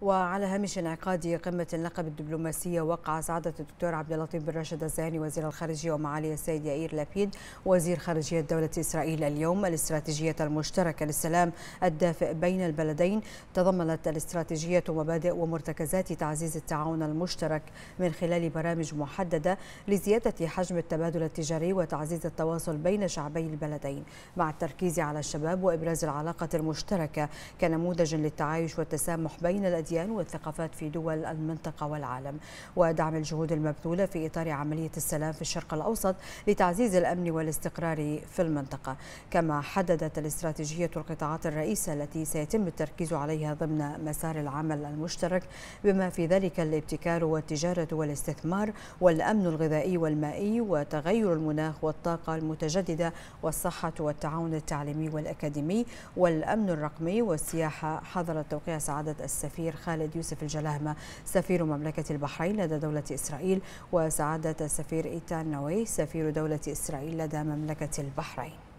وعلى هامش انعقاد قمة اللقب الدبلوماسية وقع سعادة الدكتور عبد اللطيف بن راشد الزهاني وزير الخارجية ومعالي السيد يائير لابيد وزير خارجية دولة إسرائيل اليوم الاستراتيجية المشتركة للسلام الدافئ بين البلدين تضمنت الاستراتيجية مبادئ ومرتكزات تعزيز التعاون المشترك من خلال برامج محددة لزيادة حجم التبادل التجاري وتعزيز التواصل بين شعبي البلدين مع التركيز على الشباب وإبراز العلاقة المشتركة كنموذج للتعايش والتسامح بين الأديان الأديان والثقافات في دول المنطقة والعالم ودعم الجهود المبذولة في إطار عملية السلام في الشرق الأوسط لتعزيز الأمن والاستقرار في المنطقة كما حددت الاستراتيجية القطاعات الرئيسة التي سيتم التركيز عليها ضمن مسار العمل المشترك بما في ذلك الابتكار والتجارة والاستثمار والأمن الغذائي والمائي وتغير المناخ والطاقة المتجددة والصحة والتعاون التعليمي والأكاديمي والأمن الرقمي والسياحة حضر التوقيع سعادة السفير خالد يوسف الجلاهمة سفير مملكة البحرين لدى دولة إسرائيل وسعادة السفير إيتان نوي سفير دولة إسرائيل لدى مملكة البحرين